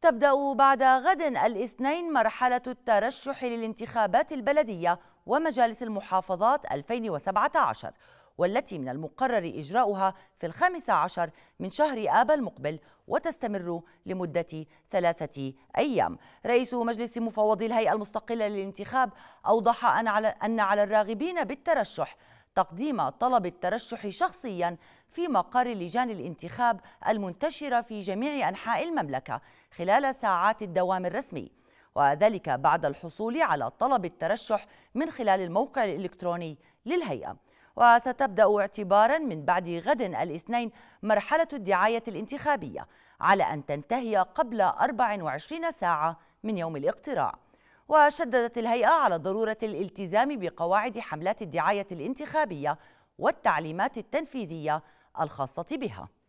تبدأ بعد غد الاثنين مرحلة الترشح للانتخابات البلدية ومجالس المحافظات 2017 والتي من المقرر إجراؤها في الخامس عشر من شهر آب المقبل وتستمر لمدة ثلاثة أيام رئيس مجلس مفوضي الهيئة المستقلة للانتخاب أوضح أن على الراغبين بالترشح تقديم طلب الترشح شخصيا في مقر لجان الانتخاب المنتشرة في جميع أنحاء المملكة خلال ساعات الدوام الرسمي وذلك بعد الحصول على طلب الترشح من خلال الموقع الإلكتروني للهيئة وستبدأ اعتبارا من بعد غد الاثنين مرحلة الدعاية الانتخابية على أن تنتهي قبل 24 ساعة من يوم الاقتراع وشددت الهيئة على ضرورة الالتزام بقواعد حملات الدعاية الانتخابية والتعليمات التنفيذية الخاصة بها